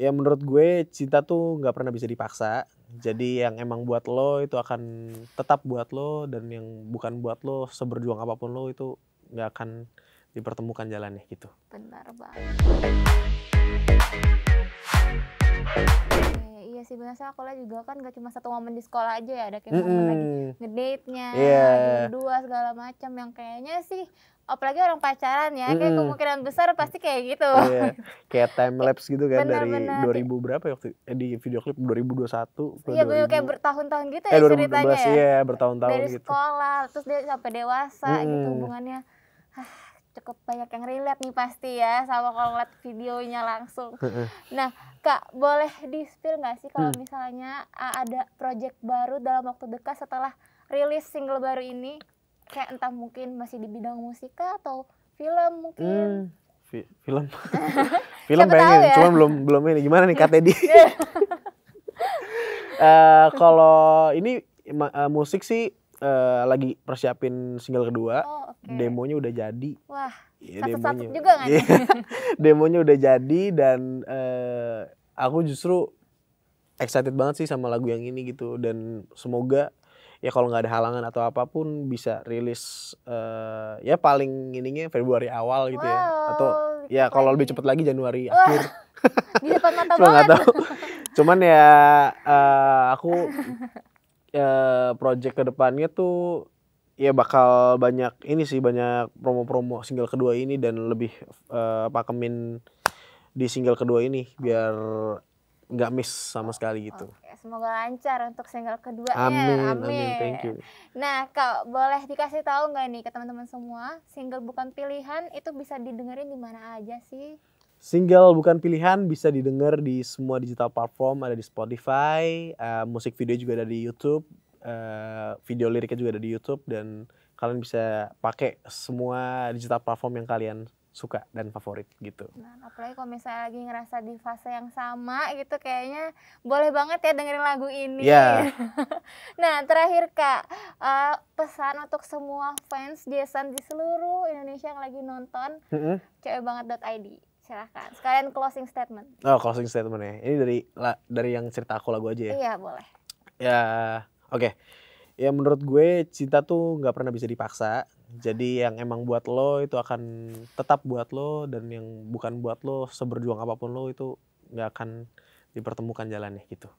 ya menurut gue cinta tuh nggak pernah bisa dipaksa jadi yang emang buat lo itu akan tetap buat lo dan yang bukan buat lo seberjuang apapun lo itu nggak akan dipertemukan jalannya gitu. Benar banget. Iya sih benar sama kuliah juga kan gak cuma satu momen di sekolah aja ya ada kayak mm -hmm. momen lagi ngedate-nya, yeah. dua segala macam yang kayaknya sih apalagi orang pacaran ya mm -hmm. kayak kemungkinan besar pasti kayak gitu. Iya. Kayak time lapse gitu kan bener, dari bener. 2000 berapa ya waktu eh, di video klip 2021 Iya, 2000, kayak bertahun-tahun gitu eh, ya ceritanya ya. Iya, bertahun-tahun gitu. Dari sekolah terus dia sampai dewasa mm -hmm. gitu hubungannya cukup banyak yang relate nih pasti ya sama kalau lihat videonya langsung. Nah, Kak, boleh di-spill nggak sih kalau hmm. misalnya ada project baru dalam waktu dekat setelah rilis single baru ini? Kayak entah mungkin masih di bidang musika atau film mungkin? Hmm. Fi film film Siapa pengen ya? cuman belum belum ini gimana nih kak Teddy uh, kalau ini uh, musik sih uh, lagi persiapin single kedua. Oh, okay. Demonya udah jadi. Wah, ya, demonya. juga kan? demonya udah jadi dan uh, aku justru excited banget sih sama lagu yang ini gitu dan semoga ya kalau nggak ada halangan atau apapun bisa rilis uh, ya paling ininya Februari awal gitu ya. wow, ya atau ya kalau lebih cepet lagi Januari Wah, akhir di tahu. Cuman ya uh, aku ya, project kedepannya tuh ya bakal banyak ini sih banyak promo-promo single kedua ini dan lebih uh, pakemin di single kedua ini biar nggak miss sama sekali gitu. Oke, semoga lancar untuk single kedua ya. amin, ya. Amin. Amin. Thank you. Nah, kalau boleh dikasih tahu nggak nih ke teman-teman semua single bukan pilihan itu bisa didengerin di mana aja sih? Single bukan pilihan bisa didengar di semua digital platform, ada di Spotify, uh, musik video juga ada di YouTube, uh, video liriknya juga ada di YouTube dan kalian bisa pakai semua digital platform yang kalian suka dan favorit gitu. Nah, apalagi kalau misalnya lagi ngerasa di fase yang sama gitu kayaknya boleh banget ya dengerin lagu ini. Yeah. nah, terakhir Kak, uh, pesan untuk semua fans Jason di seluruh Indonesia yang lagi nonton mm -hmm. cewek banget.id silahkan. Sekalian closing statement. Oh, closing statement ya. Ini dari la, dari yang cerita aku lagu aja ya. Iya, boleh. Ya, oke. Okay. Ya menurut gue cinta tuh nggak pernah bisa dipaksa. Jadi yang emang buat lo itu akan tetap buat lo dan yang bukan buat lo seberjuang apapun lo itu nggak akan dipertemukan jalannya gitu.